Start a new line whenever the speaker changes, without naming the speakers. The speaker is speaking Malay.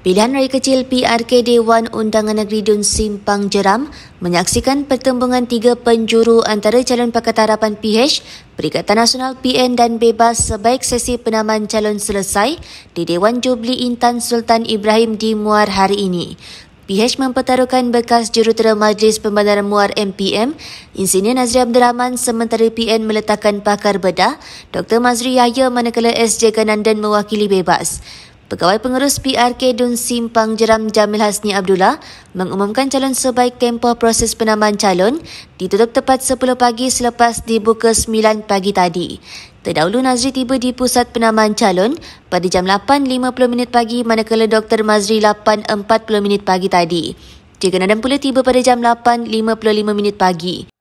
Pilihan Raya Kecil PRK Dewan Undangan Negeri Dun Simpang Jeram menyaksikan pertembungan tiga penjuru antara calon Pakatan Harapan PH, Perikatan Nasional PN dan Bebas sebaik sesi penamaan calon selesai di Dewan Jubli Intan Sultan Ibrahim di Muar hari ini. PH mempertaruhkan bekas jurutera Majlis Pembandaran Muar MPM, Insinyen Nazri Abdul Rahman sementara PN meletakkan pakar bedah, Dr. Mazri Yahya manakala SJ dan mewakili bebas. Pegawai Pengurus PRK Dun Simpang Jeram Jamil Hasni Abdullah mengumumkan calon sebaik tempoh proses penamaan calon ditutup tepat 10 pagi selepas dibuka 9 pagi tadi. Terdahulu Nazri tiba di pusat penamaan calon pada jam 8.50 minit pagi manakala Dr. Mazri 8.40 minit pagi tadi. Jika Nadam pula tiba pada jam 8.55 minit pagi.